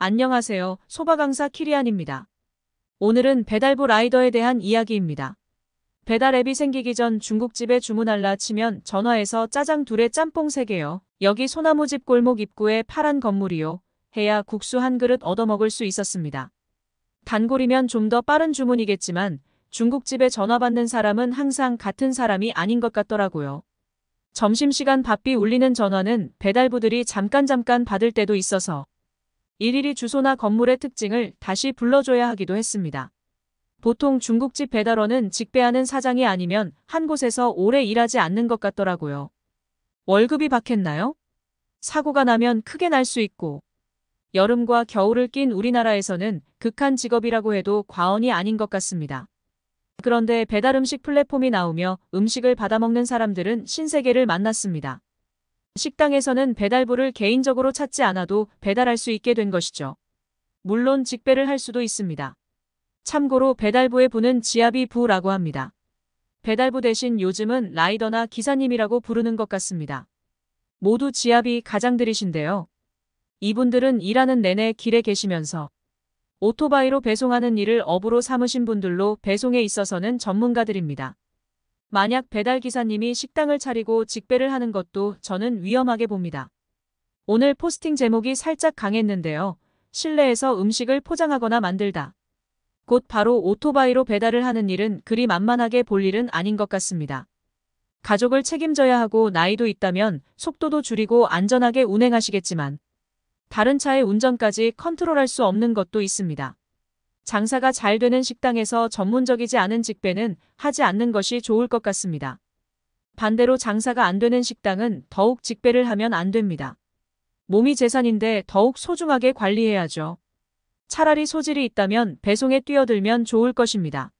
안녕하세요. 소바 강사 키리안입니다. 오늘은 배달부 라이더에 대한 이야기입니다. 배달 앱이 생기기 전 중국집에 주문할라 치면 전화해서 짜장 둘에 짬뽕 3개요. 여기 소나무집 골목 입구에 파란 건물이요. 해야 국수 한 그릇 얻어먹을 수 있었습니다. 단골이면 좀 더 빠른 주문이겠지만 중국집에 전화받는 사람은 항상 같은 사람이 아닌 것 같더라고요. 점심시간 바삐 울리는 전화는 배달부들이 잠깐 잠깐 받을 때도 있어서 일일이 주소나 건물의 특징을 다시 불러줘야 하기도 했습니다. 보통 중국집 배달원은 직배하는 사장이 아니면 한 곳에서 오래 일하지 않는 것 같더라고요. 월급이 박했나요? 사고가 나면 크게 날 수 있고 여름과 겨울을 낀 우리나라에서는 극한 직업이라고 해도 과언이 아닌 것 같습니다. 그런데 배달음식 플랫폼이 나오며 음식을 받아먹는 사람들은 신세계를 만났습니다. 식당에서는 배달부를 개인적으로 찾지 않아도 배달할 수 있게 된 것이죠. 물론 직배를 할 수도 있습니다. 참고로 배달부의 부는 지압이 부라고 합니다. 배달부 대신 요즘은 라이더나 기사님이라고 부르는 것 같습니다. 모두 지압이 가장들이신데요. 이분들은 일하는 내내 길에 계시면서 오토바이로 배송하는 일을 업으로 삼으신 분들로 배송에 있어서는 전문가들입니다. 만약 배달기사님이 식당을 차리고 직배를 하는 것도 저는 위험하게 봅니다. 오늘 포스팅 제목이 살짝 강했는데요. 실내에서 음식을 포장하거나 만들다. 곧 바로 오토바이로 배달을 하는 일은 그리 만만하게 볼 일은 아닌 것 같습니다. 가족을 책임져야 하고 나이도 있다면 속도도 줄이고 안전하게 운행하시겠지만 다른 차의 운전까지 컨트롤할 수 없는 것도 있습니다. 장사가 잘 되는 식당에서 전문적이지 않은 직배는 하지 않는 것이 좋을 것 같습니다. 반대로 장사가 안 되는 식당은 더욱 직배를 하면 안 됩니다. 몸이 재산인데 더욱 소중하게 관리해야죠. 차라리 소질이 있다면 배송에 뛰어들면 좋을 것입니다.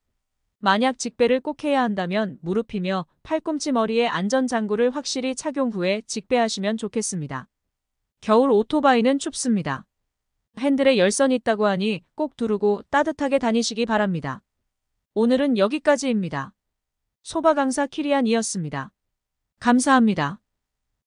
만약 직배를 꼭 해야 한다면 무릎이며 팔꿈치 머리에 안전장구를 확실히 착용 후에 직배하시면 좋겠습니다. 겨울 오토바이는 춥습니다. 핸들에 열선이 있다고 하니 꼭 두르고 따뜻하게 다니시기 바랍니다. 오늘은 여기까지입니다. 소바 강사 키리안이었습니다. 감사합니다.